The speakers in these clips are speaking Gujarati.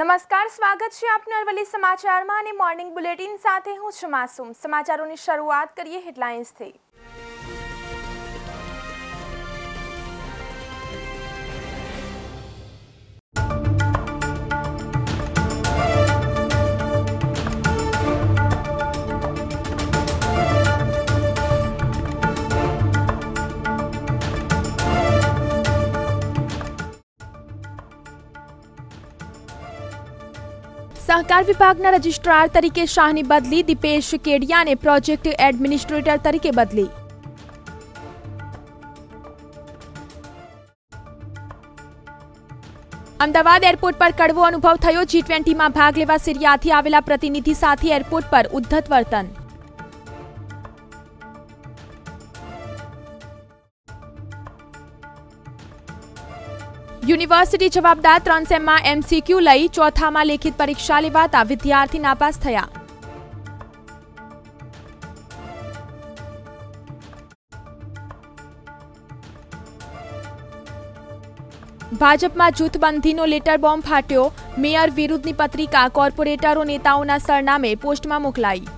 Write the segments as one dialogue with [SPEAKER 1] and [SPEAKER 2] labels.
[SPEAKER 1] નમસ્કાર સ્વાગત છે આપનું અરવલ્લી સમાચારમાં અને મોર્નિંગ બુલેટિન સાથે હું છું માસૂમ સમાચારોની શરૂઆત કરીએ હેડલાઇન્સથી कर विभाग रजिस्ट्रार तरीके शाह बदली दीपेश केड़िया ने प्रोजेक्ट एडमिनिस्ट्रेटर तरीके बदली अमदावाद एरपोर्ट पर कड़वो अनुभव थो जी ट्वेंटी में भाग लेवा सीरिया प्रतिनिधि साथ एरपोर्ट पर उद्धत वर्तन યુનિવર્સિટી જવાબદાર ત્રણ સેમમાં એમસીક્યુ લઈ ચોથામાં લેખિત પરીક્ષા લેવાતા વિદ્યાર્થી નાપાસ થયા ભાજપમાં જૂથબંધીનો લેટર બોમ્બ ફાટ્યો મેયર વિરુદ્ધની પત્રિકા કોર્પોરેટરો નેતાઓના સરનામે પોસ્ટમાં મોકલાઈ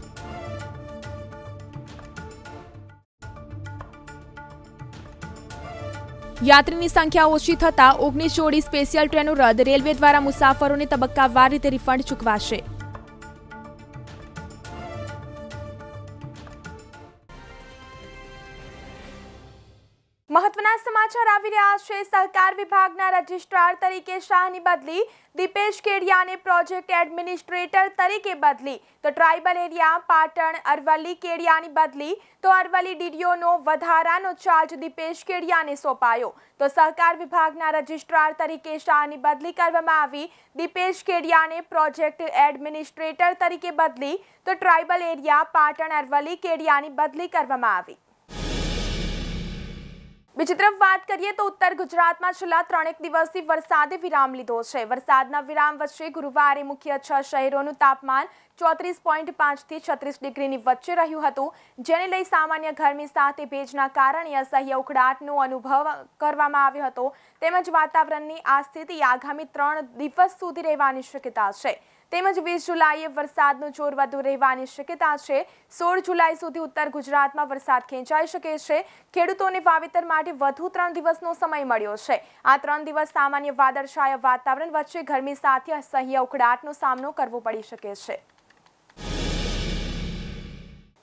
[SPEAKER 1] યાત્રીની સંખ્યા ઓછી થતાં ઓગણીસ જોડી સ્પેશિયલ ટ્રેનો રદ રેલવે દ્વારા મુસાફરોને તબક્કાવાર રીતે રિફંડ ચૂકવાશે મહત્વના સમાચાર આવી રહ્યા છે સહકાર વિભાગના રજિસ્ટ્રાર તરીકે શાહની બદલી દીપેશ કેડિયાને પ્રોજેક્ટ એડમિનિસ્ટ્રેટર તરીકે બદલી તો ટ્રાઇબલ એરિયા પાટણ અરવલ્લી કેડિયાની બદલી તો અરવલ્લી ડીડીઓનો વધારાનો ચાર્જ દીપેશ કેડિયાને સોંપાયો તો સહકાર વિભાગના રજિસ્ટ્રાર તરીકે શાહની બદલી કરવામાં આવી દીપેશ કેડિયાને પ્રોજેક્ટ એડમિનિસ્ટ્રેટર તરીકે બદલી તો ટ્રાઇબલ એરિયા પાટણ અરવલ્લી કેડિયાની બદલી કરવામાં આવી બીજી તરફ વાત કરીએ તો ઉત્તર ગુજરાતમાં છેલ્લા ત્રણેક દિવસથી વરસાદે વિરામ લીધો છે વરસાદના વિરામ વચ્ચે ગુરુવારે મુખ્ય છ શહેરોનું તાપમાન ચોત્રીસ પોઈન્ટ પાંચથી છત્રીસ ડિગ્રીની વચ્ચે રહ્યું હતું જેને લઈ સામાન્ય ગરમી સાથે ભેજના કારણે અસહ્ય ઉકળાટનો અનુભવ કરવામાં આવ્યો હતો તેમજ વાતાવરણની આ સ્થિતિ આગામી ત્રણ દિવસ સુધી રહેવાની શક્યતા છે તેમજ વીસ જુલાઈએ વરસાદનું જોર વધુ રહેવાની શક્યતા છે સોળ જુલાઈ સુધી ઉત્તર ગુજરાતમાં વરસાદ ખેંચાઈ શકે છે ખેડૂતોને વાવેતર માટે વધુ ત્રણ દિવસનો સમય મળ્યો છે આ ત્રણ દિવસ સામાન્ય વાદળછાયા વાતાવરણ વચ્ચે ગરમી સાથે અસહ્ય ઉકળાટનો સામનો કરવો પડી શકે છે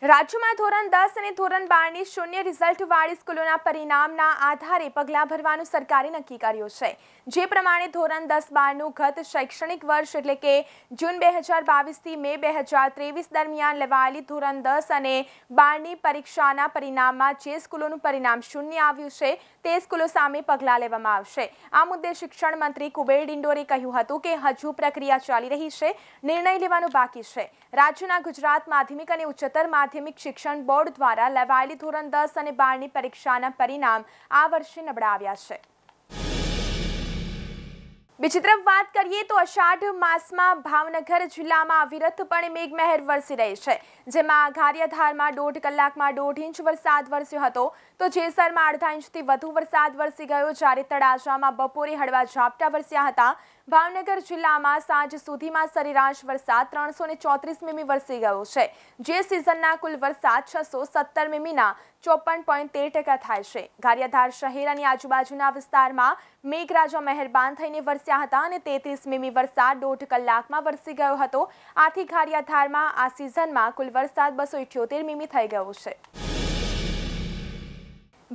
[SPEAKER 1] રાજ્યમાં ધોરણ દસ અને ધોરણ બારની શૂન્ય રિઝલ્ટ વાળી સ્કૂલોના પરિણામના આધારે પગલાં ભરવાનું સરકારે નક્કી કર્યું છે જે પ્રમાણે ધોરણ દસ બારનું ગત શૈક્ષણિક વર્ષ એટલે કે જૂન બે હજાર બાવીસથી મે બે હજાર ત્રેવીસ દરમિયાન લેવાયેલી ધોરણ દસ અને બારની પરીક્ષાના પરિણામમાં જે સ્કૂલોનું પરિણામ શૂન્ય આવ્યું છે તે સ્કૂલો સામે પગલાં લેવામાં આવશે આ મુદ્દે શિક્ષણ મંત્રી કુબેર ડિંડોરે કહ્યું હતું કે હજુ પ્રક્રિયા ચાલી રહી છે નિર્ણય લેવાનું બાકી છે રાજ્યના ગુજરાત માધ્યમિક અને ઉચ્ચતર માધ્યમિક શિક્ષણ બોર્ડ દ્વારા લેવાયેલી ધોરણ દસ અને બારની પરીક્ષાના પરિણામ આ વર્ષે નબળા આવ્યા છે બીજી તરફ વાત કરીએ તો અષાઢ માસમાં ભાવનગર જિલ્લામાં અવિરતપણે મેઘમહેર વરસી રહી છે જેમાં ગારિયાધારમાં દોઢ કલાકમાં દોઢ ઇંચ વરસાદ વરસ્યો હતો તો જેસરમાં અડધા ઇંચથી વધુ વરસાદ વરસી ગયો જ્યારે તળાજામાં બપોરે હળવા ઝાપટા વરસ્યા હતા ભાવનગર જિલ્લામાં સાંજ સુધીમાં સરેરાશ વરસાદ ત્રણસો ને ચોત્રીસ મીમી વરસી ગયો છે જે સિઝનના કુલ વરસાદ છસો સત્તર મીમીના ચોપન પોઈન્ટ તેર ટકા થાય છે ગારિયાધાર શહેર અને આજુબાજુના વિસ્તારમાં મેઘરાજા મહેરબાન થઈને વરસ્યા હતા અને તેત્રીસ મીમી વરસાદ દોઢ કલાકમાં વરસી ગયો હતો આથી ગારિયાધારમાં આ સિઝનમાં કુલ વરસાદ બસો ઇઠ્યોતેર મીમી થઈ ગયો છે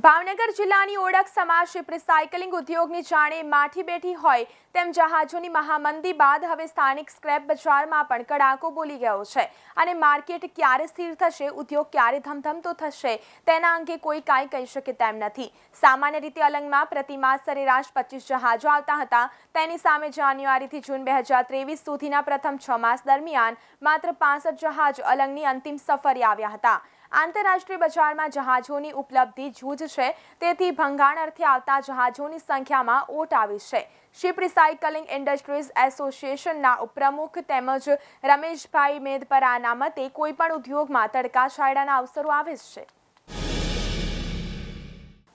[SPEAKER 1] ભાવનગર જિલ્લાની ઓળખ સમાજ શિપ રિસાયકલિંગ ઉદ્યોગની જાણે માઠી બેઠી હોય તેમ જહાજોની મહામંદી બાદ હવે સ્થાનિક સ્ક્રેપ બજારમાં પણ કડાકો બોલી ગયો છે અને માર્કેટ ક્યારે સ્થિર થશે ઉદ્યોગ ક્યારે ધમધમતો થશે તેના અંગે કોઈ કાંઈ કહી શકે તેમ નથી સામાન્ય રીતે અલંગમાં પ્રતિમાસ સરેરાશ પચીસ જહાજો આવતા હતા તેની સામે જાન્યુઆરીથી જૂન બે હજાર ત્રેવીસ સુધીના પ્રથમ છ માસ દરમિયાન માત્ર પાસઠ જહાજ અલંગની અંતિમ સફરે આવ્યા હતા આંતરરાષ્ટ્રીય બજારમાં જહાજોની ઉપલબ્ધિ જૂજ છે તેથી ભંગાણ અર્થે આવતા જહાજોની સંખ્યામાં ઓટ આવી છે શિપ રિસાયકલિંગ ઇન્ડસ્ટ્રીઝ એસોસિએશનના ઉપપ્રમુખ તેમજ રમેશભાઈ મેદપરાના મતે કોઈપણ ઉદ્યોગમાં તડકા છાયડાના અવસરો આવે છે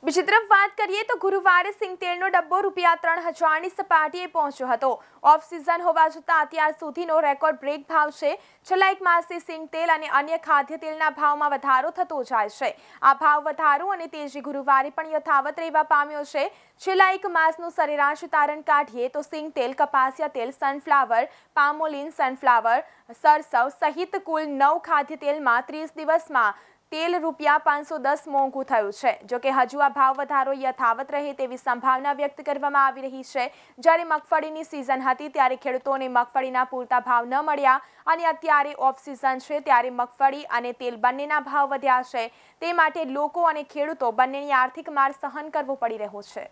[SPEAKER 1] બીજી તરફ વાત કરીએ તો ગુરુવારે સિંગતેલનો ડબ્બો રૂપિયા ત્રણ હજારની સપાટીએ પહોંચ્યો હતો ઓફ સિઝન હોવા છતાં અત્યાર સુધીનો રેકોર્ડ બ્રેક ભાવ છે છેલ્લા એક માસથી સિંગતેલ અને અન્ય ખાદ્ય તેલના ભાવમાં વધારો થતો જાય છે આ ભાવ વધારો અને તેજી ગુરુવારે પણ યથાવત રહેવા પામ્યો છે છેલ્લા એક માસનું સરેરાશ તારણ કાઢીએ તો સિંગતેલ કપાસિયા તેલ સનફ્લાવર પામોલિન સનફ્લાવર સરસવ સહિત કુલ નવ ખાદ્ય તેલમાં ત્રીસ દિવસમાં તેલ રૂપિયા પાંચસો દસ મોંઘું થયું છે જોકે હજુ આ ભાવ વધારો યથાવત રહે તેવી સંભાવના વ્યક્ત કરવામાં આવી રહી છે જ્યારે મગફળીની સિઝન હતી ત્યારે ખેડૂતોને મગફળીના પૂરતા ભાવ ન મળ્યા અને અત્યારે ઓફ સિઝન છે ત્યારે મગફળી અને તેલ બંનેના ભાવ વધ્યા છે તે માટે લોકો અને ખેડૂતો બંનેની આર્થિક માર સહન કરવો પડી રહ્યો છે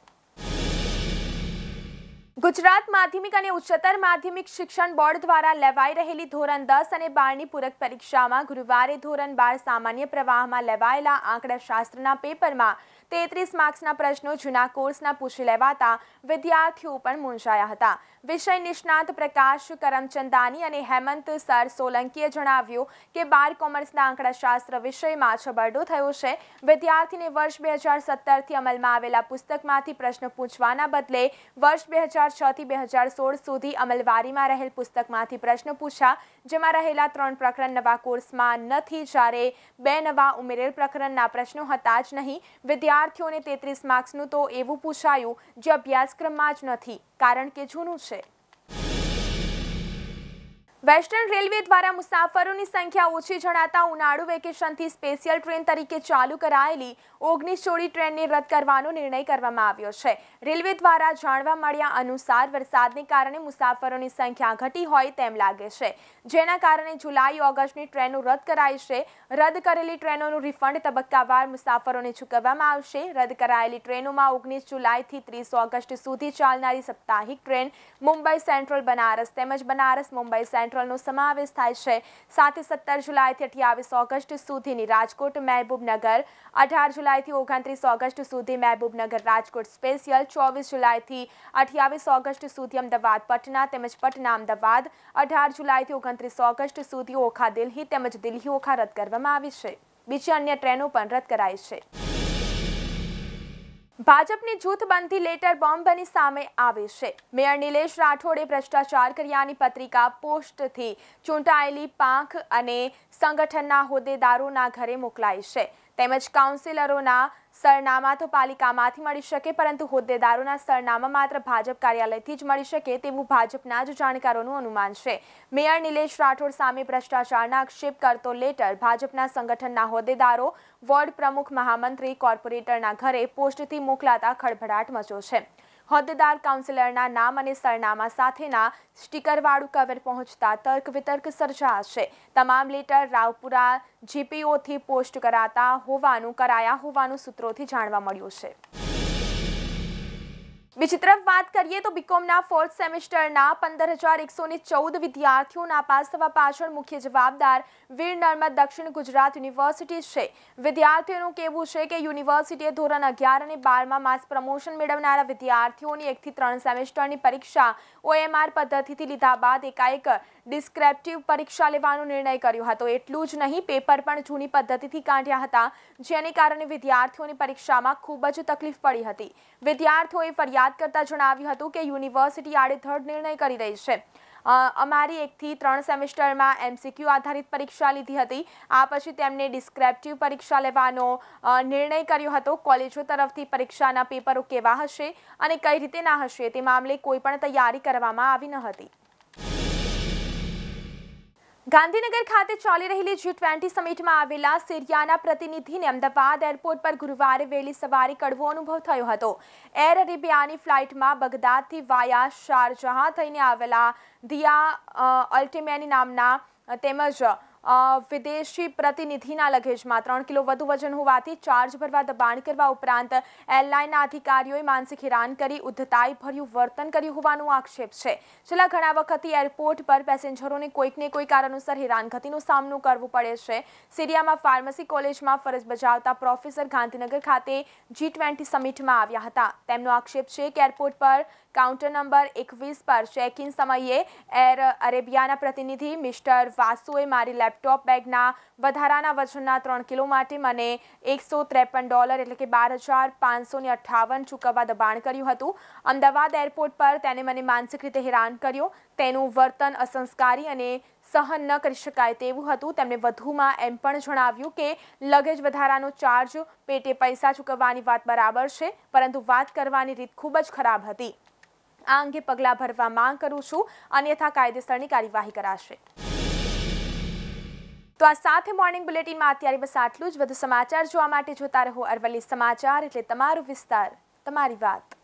[SPEAKER 1] ગુજરાત માધ્યમિક અને ઉચ્ચતર માધ્યમિક શિક્ષણ બોર્ડ દ્વારા લેવાઈ રહેલી ધોરણ દસ અને બારની પૂરક પરીક્ષામાં ગુરુવારે ધોરણ બાર સામાન્ય પ્રવાહમાં લેવાયેલા આંકડાશાસ્ત્રના પેપરમાં તેત્રીસ માર્ક્સના પ્રશ્નો જૂના કોર્સના પૂછી લેવાતા વિદ્યાર્થીઓ પણ મૂંઝાયા હતા વિષય નિષ્ણાત પ્રકાશ કરમચંદાની અને હેમંત સર સોલંકીએ જણાવ્યું કે બાર કોમર્સના આંકડાશાસ્ત્ર વિષયમાં છબરડો થયો છે વિદ્યાર્થીને વર્ષ બે હજાર સત્તરથી અમલમાં આવેલા પુસ્તકમાંથી પ્રશ્ન પૂછવાના બદલે વર્ષ બે હજાર છ થી બે હજાર સોળ સુધી અમલવારીમાં રહેલ પુસ્તકમાંથી પ્રશ્ન પૂછ્યા જેમાં રહેલા ત્રણ પ્રકરણ નવા કોર્સમાં નથી જ્યારે બે નવા ઉમેરેલ પ્રકરણના પ્રશ્નો હતા જ નહીં વિદ્યાર્થીઓને તેત્રીસ માર્ક્સનું તો એવું પૂછાયું જે અભ્યાસક્રમમાં જ નથી કારણ કે જૂનું છે વેસ્ટર્ન રેલવે દ્વારા મુસાફરોની સંખ્યા ઓછી જણાતા ઉનાળુ વેકેશનથી સ્પેશિયલ ટ્રેન તરીકે ચાલુ કરાયેલી ઓગણીસ જોડી ટ્રેનને રદ કરવાનો નિર્ણય કરવામાં આવ્યો છે રેલવે દ્વારા જાણવા મળ્યા અનુસાર વરસાદને કારણે મુસાફરોની સંખ્યા ઘટી હોય તેમ લાગે છે જેના કારણે જુલાઈ ઓગસ્ટની ટ્રેનો રદ કરાઈ છે રદ કરેલી ટ્રેનોનું રિફંડ તબક્કાવાર મુસાફરોને ચૂકવવામાં આવશે રદ કરાયેલી ટ્રેનોમાં ઓગણીસ જુલાઈથી ત્રીસ ઓગસ્ટ સુધી ચાલનારી સાપ્તાહિક ટ્રેન મુંબઈ સેન્ટ્રલ બનારસ તેમજ બનારસ મુંબઈ સેન્ટ્રલ પેટ્રોલનો સમાવેશ થાય છે સાથે સત્તર જુલાઈથી અઠ્યાવીસ ઓગસ્ટ સુધીની રાજકોટ મહેબૂબનગર અઢાર જુલાઈથી ઓગણત્રીસ ઓગસ્ટ સુધી મહેબૂબનગર રાજકોટ સ્પેશિયલ ચોવીસ જુલાઈથી અઠ્યાવીસ ઓગસ્ટ સુધી અમદાવાદ પટના તેમજ પટના અમદાવાદ અઢાર જુલાઈથી ઓગણત્રીસ ઓગસ્ટ સુધી ઓખા દિલ્હી તેમજ દિલ્હી ઓખા રદ કરવામાં આવી છે બીજી અન્ય ટ્રેનો પણ રદ કરાઈ છે ભાજપની જૂથબંધી લેટર બોમ્બની સામે આવે છે મેયર નિલેશ રાઠોડે ભ્રષ્ટાચાર કર્યાની પત્રિકા પોસ્ટથી ચૂંટાયેલી પાંખ અને સંગઠનના હોદ્દેદારોના ઘરે મોકલાઈ છે તેમજ કાઉન્સિલરોના સરનામા તો પાલિકામાંથી મળી શકે પરંતુ હોદ્દેદારોના સરનામા માત્ર ભાજપ કાર્યાલયથી જ મળી શકે તેવું ભાજપના જ જાણકારોનું અનુમાન છે મેયર નિલેશ રાઠોડ સામે ભ્રષ્ટાચારના આક્ષેપ કરતો લેટર ભાજપના સંગઠનના હોદ્દેદારો વોર્ડ પ્રમુખ મહામંત્રી કોર્પોરેટરના ઘરે પોસ્ટથી મોકલાતા ખળભળાટ મચ્યો છે હોદ્દેદાર કાઉન્સિલરના નામ અને સરનામા સાથેના સ્ટીકરવાળું કવર પહોંચતા તર્ક વિતર્ક સર્જા સર્જાશે તમામ લેટર રાવપુરા જીપીઓથી પોસ્ટ કરાતા હોવાનું કરાયા હોવાનું સૂત્રોથી જાણવા મળ્યું છે બીજી તરફ વાત કરીએ તો બીકોમના ફોર્થ સેમેસ્ટરના પંદર હજાર એકસો ને ચૌદ વિદ્યાર્થીઓ નાપાસ થવા પાછળ મુખ્ય જવાબદાર વીર નર્મદ દક્ષિણ ગુજરાત યુનિવર્સિટી છે વિદ્યાર્થીઓનું કહેવું છે કે યુનિવર્સિટીએ ધોરણ અગિયાર અને બારમાં માસ પ્રમોશન મેળવનારા વિદ્યાર્થીઓની એકથી ત્રણ સેમેસ્ટરની પરીક્ષા ઓએમઆર પદ્ધતિથી લીધા બાદ એકાએક ડિસ્ક્રેપ્ટિવ પરીક્ષા લેવાનો નિર્ણય કર્યો હતો એટલું જ નહીં પેપર પણ જૂની પદ્ધતિથી કાઢ્યા હતા જેને કારણે વિદ્યાર્થીઓની પરીક્ષામાં ખૂબ જ તકલીફ પડી હતી વિદ્યાર્થીઓએ ફરિયાદ યાદ કરતા જણાવ્યું હતું કે યુનિવર્સિટી આડેધડ નિર્ણય કરી રહી છે અમારી એકથી ત્રણ સેમેસ્ટરમાં એમસીક્યુ આધારિત પરીક્ષા લીધી હતી આ પછી તેમણે ડિસ્ક્રેપ્ટિવ પરીક્ષા લેવાનો નિર્ણય કર્યો હતો કોલેજો તરફથી પરીક્ષાના પેપરો કેવા હશે અને કઈ રીતે ના હશે તે મામલે કોઈ પણ તૈયારી કરવામાં આવી ન હતી ગાંધીનગર ખાતે ચાલી રહેલી જી ટ્વેન્ટી સમિટમાં આવેલા સિરિયાના પ્રતિનિધિને અમદાવાદ એરપોર્ટ પર ગુરુવારે વહેલી સવારે કડવો અનુભવ થયો હતો એર અરેબિયાની ફ્લાઇટમાં બગદાદથી વાયા શારજહાં થઈને આવેલા દિયા અલ્ટિમેની નામના તેમજ વિદેશી પ્રતિનિધિના લગેજમાં ત્રણ કિલો વધુ વજન હોવાથી ચાર્જ ભરવા દબાણ કરવા ઉપરાંત એરલાઇનના અધિકારીઓએ માનસિક હેરાન કરી ઉદ્ધતાઈભર્યું વર્તન કર્યું હોવાનો આક્ષેપ છે છેલ્લા ઘણા વખતથી એરપોર્ટ પર પેસેન્જરોને કોઈકને કોઈ કારણોસર હેરાનગતિનો સામનો કરવો પડે છે સીરિયામાં ફાર્મસી કોલેજમાં ફરજ બજાવતા પ્રોફેસર ગાંધીનગર ખાતે જી ટ્વેન્ટી સમિટમાં આવ્યા હતા તેમનો આક્ષેપ છે કે એરપોર્ટ પર કાઉન્ટર નંબર એકવીસ પર ચેક ઇન સમયે એર અરેબિયાના પ્રતિનિધિ મિસ્ટર વાસુએ મારી લેપટોપ બેગના વધારાના વજનના ત્રણ કિલો માટે મને એકસો ત્રેપન ડોલર એટલે કે બાર હજાર પાંચસો ને અઠ્ઠાવન ચૂકવવા દબાણ કર્યું હતું અમદાવાદ એરપોર્ટ પર તેને મને માનસિક રીતે હેરાન કર્યો તેનું વર્તન અસંસ્કારી અને સહન ન કરી શકાય તેવું હતું તેમણે વધુમાં એમ પણ જણાવ્યું કે લગેજ વધારાનો ચાર્જ પેટે પૈસા ચૂકવવાની વાત બરાબર છે પરંતુ વાત કરવાની રીત ખૂબ જ ખરાબ હતી આ અંગે પગલાં ભરવા માંગ કરું છું અન્યથા કાયદેસરની કાર્યવાહી કરાશે તો આ સાથે મોર્નિંગ બુલેટિનમાં અત્યારે બસ આટલું જ વધુ સમાચાર જોવા માટે જોતા રહો અરવલ્લી સમાચાર એટલે તમારો વિસ્તાર તમારી વાત